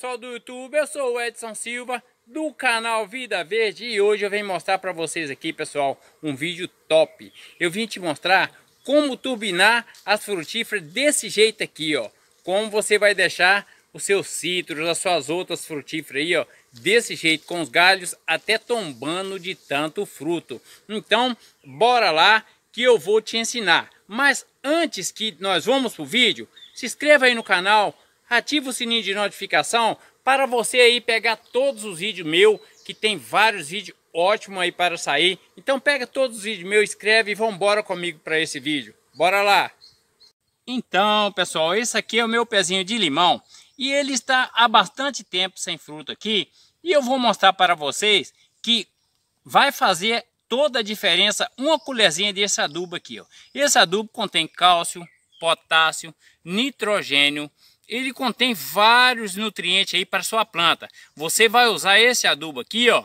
pessoal do YouTube, eu sou o Edson Silva do canal Vida Verde e hoje eu venho mostrar para vocês aqui pessoal um vídeo top. Eu vim te mostrar como turbinar as frutíferas desse jeito aqui ó, como você vai deixar os seus cítrus, as suas outras frutíferas aí ó, desse jeito com os galhos até tombando de tanto fruto. Então bora lá que eu vou te ensinar. Mas antes que nós vamos pro vídeo, se inscreva aí no canal, ativa o sininho de notificação para você aí pegar todos os vídeos meu, que tem vários vídeos ótimos aí para sair. Então pega todos os vídeos meus, escreve e vambora comigo para esse vídeo. Bora lá! Então pessoal, esse aqui é o meu pezinho de limão e ele está há bastante tempo sem fruto aqui e eu vou mostrar para vocês que vai fazer toda a diferença uma colherzinha desse adubo aqui. Ó. Esse adubo contém cálcio, potássio, nitrogênio, ele contém vários nutrientes aí para sua planta. Você vai usar esse adubo aqui, ó,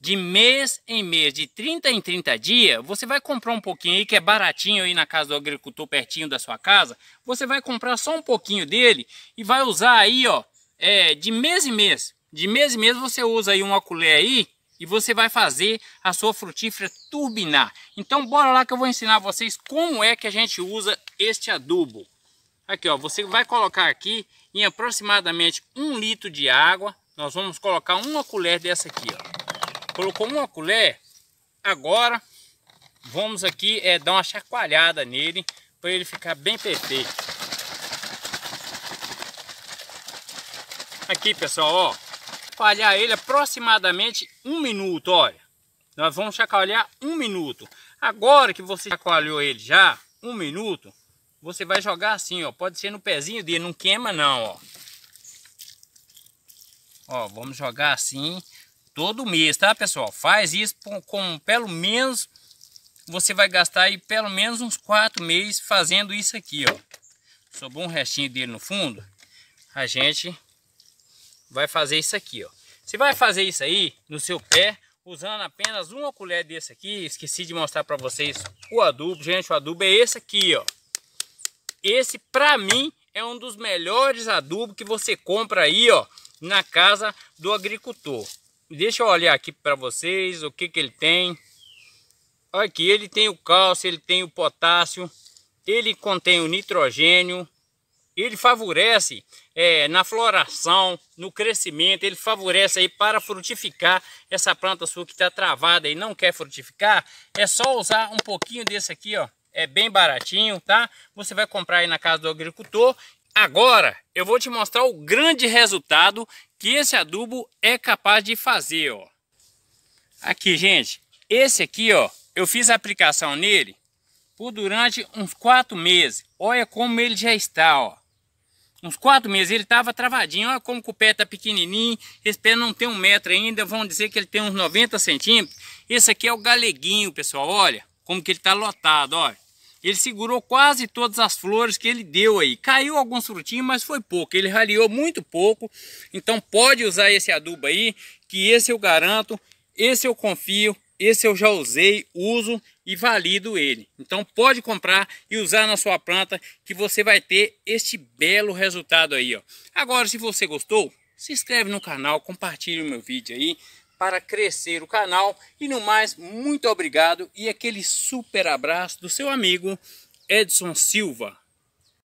de mês em mês, de 30 em 30 dias, você vai comprar um pouquinho aí, que é baratinho aí na casa do agricultor, pertinho da sua casa. Você vai comprar só um pouquinho dele e vai usar aí, ó, é, de mês em mês. De mês em mês você usa aí uma colher aí e você vai fazer a sua frutífera turbinar. Então bora lá que eu vou ensinar vocês como é que a gente usa este adubo. Aqui, ó, você vai colocar aqui em aproximadamente um litro de água. Nós vamos colocar uma colher dessa aqui, ó. Colocou uma colher, agora vamos aqui é, dar uma chacoalhada nele para ele ficar bem perfeito. Aqui, pessoal, ó. Chacoalhar ele aproximadamente um minuto, olha. Nós vamos chacoalhar um minuto. Agora que você chacoalhou ele já um minuto, você vai jogar assim, ó. Pode ser no pezinho dele, não queima não, ó. Ó, vamos jogar assim todo mês, tá, pessoal? Faz isso com, pelo menos você vai gastar aí pelo menos uns quatro meses fazendo isso aqui, ó. Sobrou um restinho dele no fundo, a gente vai fazer isso aqui, ó. Você vai fazer isso aí no seu pé, usando apenas uma colher desse aqui. Esqueci de mostrar para vocês o adubo. Gente, o adubo é esse aqui, ó. Esse, para mim, é um dos melhores adubos que você compra aí, ó, na casa do agricultor. Deixa eu olhar aqui para vocês o que, que ele tem. Olha aqui, ele tem o cálcio, ele tem o potássio, ele contém o nitrogênio, ele favorece é, na floração, no crescimento, ele favorece aí para frutificar essa planta sua que está travada e não quer frutificar, é só usar um pouquinho desse aqui, ó, é bem baratinho, tá? Você vai comprar aí na casa do agricultor. Agora eu vou te mostrar o grande resultado que esse adubo é capaz de fazer, ó. Aqui, gente, esse aqui, ó, eu fiz a aplicação nele por durante uns quatro meses. Olha como ele já está, ó. Uns quatro meses ele estava travadinho, olha como o pé está pequenininho, esse pé não tem um metro ainda, vão dizer que ele tem uns 90 centímetros. Esse aqui é o galeguinho, pessoal, olha como que ele está lotado, ó. Ele segurou quase todas as flores que ele deu aí. Caiu alguns frutinhos, mas foi pouco. Ele raliou muito pouco. Então pode usar esse adubo aí, que esse eu garanto, esse eu confio, esse eu já usei, uso e valido ele. Então pode comprar e usar na sua planta que você vai ter este belo resultado aí, ó. Agora, se você gostou, se inscreve no canal, compartilhe o meu vídeo aí para crescer o canal. E no mais, muito obrigado e aquele super abraço do seu amigo Edson Silva.